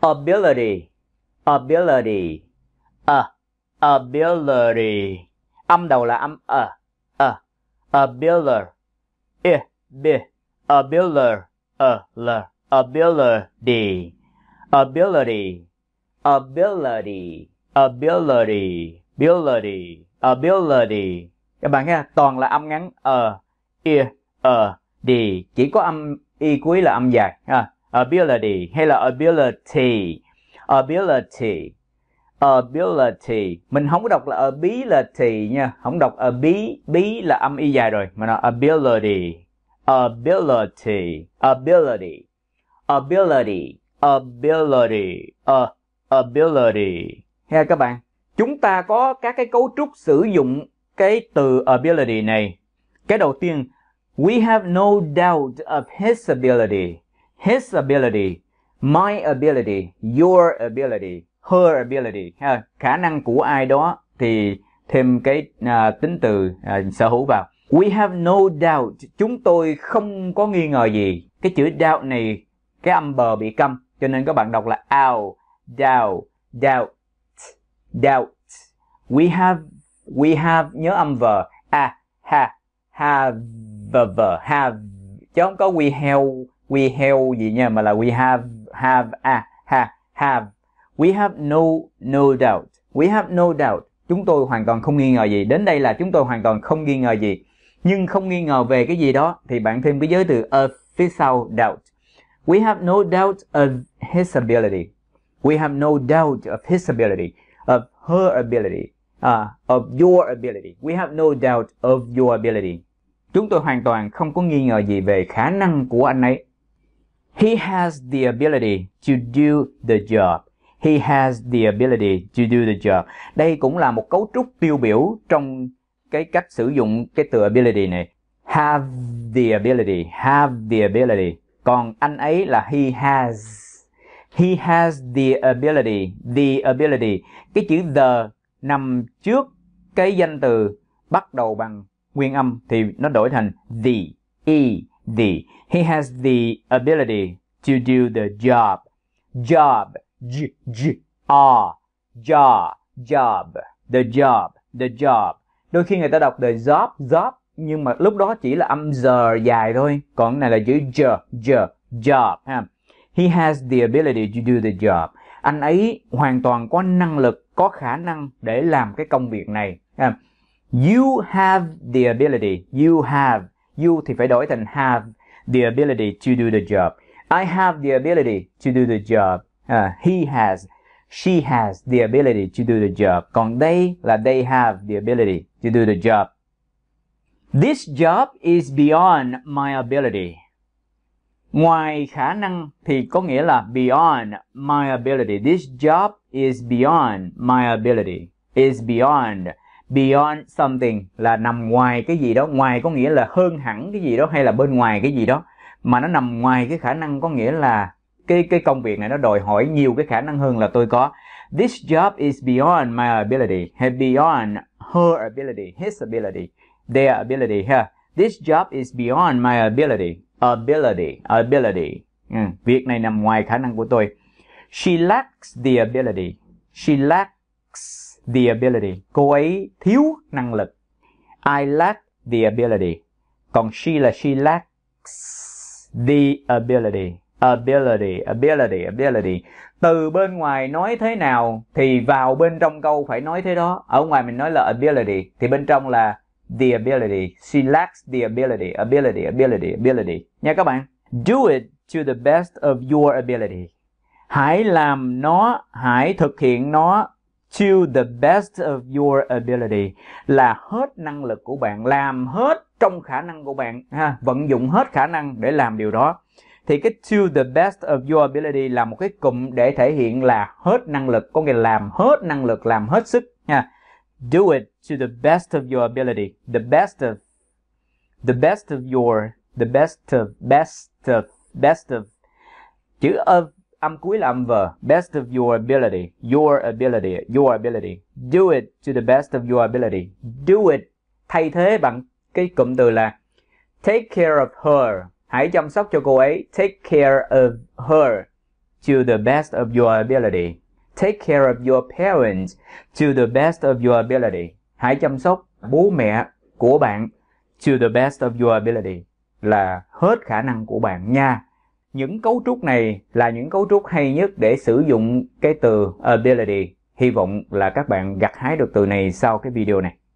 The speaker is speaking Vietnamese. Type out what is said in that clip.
ability ability a ability âm đầu là âm a a ability i b ability a e. l ability ability ability ability ability ability các bạn nghe toàn là âm ngắn ờ, e, ờ, đi e, chỉ có âm y cuối là âm dài ha ability hay là ability ability ability mình không có đọc là ability nha không đọc a b b là âm y dài rồi mà là ability ability ability ability ability uh, ability ha các bạn chúng ta có các cái cấu trúc sử dụng cái từ ability này cái đầu tiên we have no doubt of his ability his ability, my ability, your ability, her ability, ha, khả năng của ai đó thì thêm cái à, tính từ à, sở hữu vào. We have no doubt, chúng tôi không có nghi ngờ gì. Cái chữ doubt này cái âm bờ bị câm cho nên các bạn đọc là out, doubt, doubt, doubt. We have we have nhớ âm vờ a à, ha have vờ have chứ không có we have we have gì nha mà là we have have a à, ha have we have no no doubt we have no doubt chúng tôi hoàn toàn không nghi ngờ gì đến đây là chúng tôi hoàn toàn không nghi ngờ gì nhưng không nghi ngờ về cái gì đó thì bạn thêm cái giới từ of phía sau doubt we have no doubt of his ability we have no doubt of his ability of her ability uh, of your ability. We have no doubt of your ability. Chúng tôi hoàn toàn không có nghi ngờ gì về khả năng của anh ấy. He has the ability to do the job. He has the ability to do the job. Đây cũng là một cấu trúc tiêu biểu trong cái cách sử dụng cái từ ability này. Have the ability, have the ability. Còn anh ấy là he has. He has the ability, the ability. Cái chữ the nằm trước cái danh từ bắt đầu bằng nguyên âm thì nó đổi thành the, e, the. He has the ability to do the job. Job. J, j, a, job, job, the job, the job. Đôi khi người ta đọc the job, job, nhưng mà lúc đó chỉ là âm giờ dài thôi. Còn này là chữ j, j, job. Ha. He has the ability to do the job. Anh ấy hoàn toàn có năng lực, có khả năng để làm cái công việc này. Ha. You have the ability. You have You thì phải đổi thành have the ability to do the job. I have the ability to do the job. Uh, he has, she has the ability to do the job. Còn they là they have the ability to do the job. This job is beyond my ability. Ngoài khả năng thì có nghĩa là beyond my ability. This job is beyond my ability. Is beyond beyond something là nằm ngoài cái gì đó ngoài có nghĩa là hơn hẳn cái gì đó hay là bên ngoài cái gì đó mà nó nằm ngoài cái khả năng có nghĩa là cái cái công việc này nó đòi hỏi nhiều cái khả năng hơn là tôi có this job is beyond my ability hay beyond her ability his ability their ability ha this job is beyond my ability ability ability ừ. việc này nằm ngoài khả năng của tôi she lacks the ability she lacks the ability. Cô ấy thiếu năng lực. I lack the ability. Còn she là she lacks the ability. Ability, ability, ability. Từ bên ngoài nói thế nào thì vào bên trong câu phải nói thế đó. Ở ngoài mình nói là ability thì bên trong là the ability. She lacks the ability, ability, ability, ability. Nha các bạn. Do it to the best of your ability. Hãy làm nó, hãy thực hiện nó to the best of your ability là hết năng lực của bạn làm hết trong khả năng của bạn ha vận dụng hết khả năng để làm điều đó thì cái to the best of your ability là một cái cụm để thể hiện là hết năng lực có nghĩa là làm hết năng lực làm hết sức ha do it to the best of your ability the best of the best of your the best of best of best of chữ of âm cuối là âm vờ. Best of your ability. Your ability. Your ability. Do it to the best of your ability. Do it. Thay thế bằng cái cụm từ là take care of her. Hãy chăm sóc cho cô ấy. Take care of her to the best of your ability. Take care of your parents to the best of your ability. Hãy chăm sóc bố mẹ của bạn to the best of your ability là hết khả năng của bạn nha những cấu trúc này là những cấu trúc hay nhất để sử dụng cái từ ability. Hy vọng là các bạn gặt hái được từ này sau cái video này.